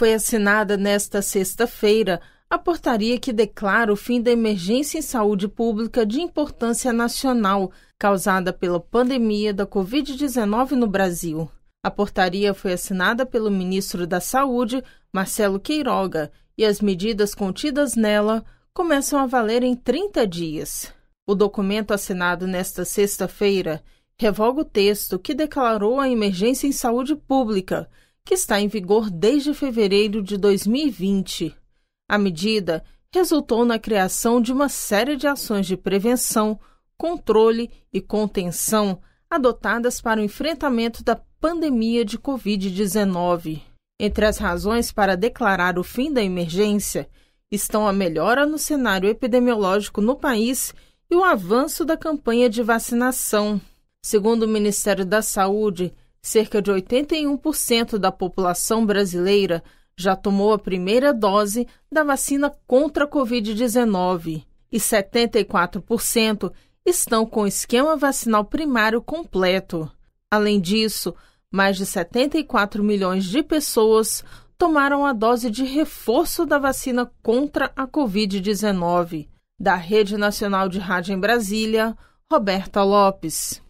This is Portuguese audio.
Foi assinada nesta sexta-feira a portaria que declara o fim da emergência em saúde pública de importância nacional causada pela pandemia da Covid-19 no Brasil. A portaria foi assinada pelo ministro da Saúde, Marcelo Queiroga, e as medidas contidas nela começam a valer em 30 dias. O documento assinado nesta sexta-feira revoga o texto que declarou a emergência em saúde pública que está em vigor desde fevereiro de 2020. A medida resultou na criação de uma série de ações de prevenção, controle e contenção adotadas para o enfrentamento da pandemia de Covid-19. Entre as razões para declarar o fim da emergência estão a melhora no cenário epidemiológico no país e o avanço da campanha de vacinação. Segundo o Ministério da Saúde, cerca de 81% da população brasileira já tomou a primeira dose da vacina contra a Covid-19 e 74% estão com o esquema vacinal primário completo. Além disso, mais de 74 milhões de pessoas tomaram a dose de reforço da vacina contra a Covid-19. Da Rede Nacional de Rádio em Brasília, Roberta Lopes.